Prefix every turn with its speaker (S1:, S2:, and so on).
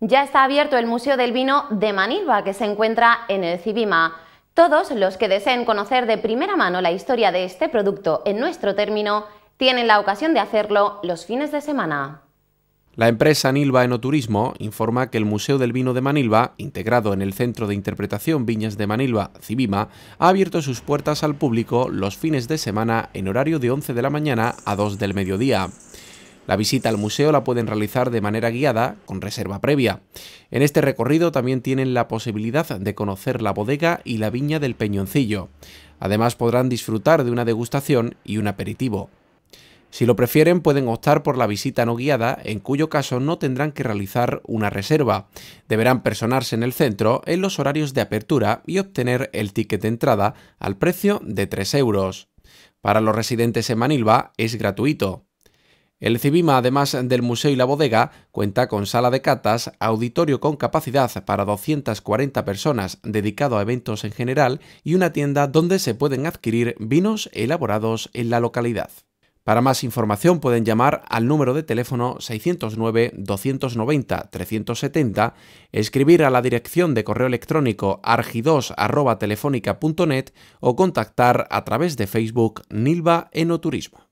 S1: ya está abierto el Museo del Vino de Manilva, que se encuentra en el Cibima. Todos los que deseen conocer de primera mano la historia de este producto en nuestro término tienen la ocasión de hacerlo los fines de semana.
S2: La empresa Nilva Enoturismo informa que el Museo del Vino de Manilva, integrado en el Centro de Interpretación Viñas de Manilva, Cibima, ha abierto sus puertas al público los fines de semana en horario de 11 de la mañana a 2 del mediodía. La visita al museo la pueden realizar de manera guiada, con reserva previa. En este recorrido también tienen la posibilidad de conocer la bodega y la viña del Peñoncillo. Además podrán disfrutar de una degustación y un aperitivo. Si lo prefieren pueden optar por la visita no guiada, en cuyo caso no tendrán que realizar una reserva. Deberán personarse en el centro en los horarios de apertura y obtener el ticket de entrada al precio de 3 euros. Para los residentes en Manilva es gratuito. El Cibima, además del museo y la bodega, cuenta con sala de catas, auditorio con capacidad para 240 personas dedicado a eventos en general y una tienda donde se pueden adquirir vinos elaborados en la localidad. Para más información pueden llamar al número de teléfono 609-290-370, escribir a la dirección de correo electrónico argidos.telefónica.net o contactar a través de Facebook Nilva Enoturismo.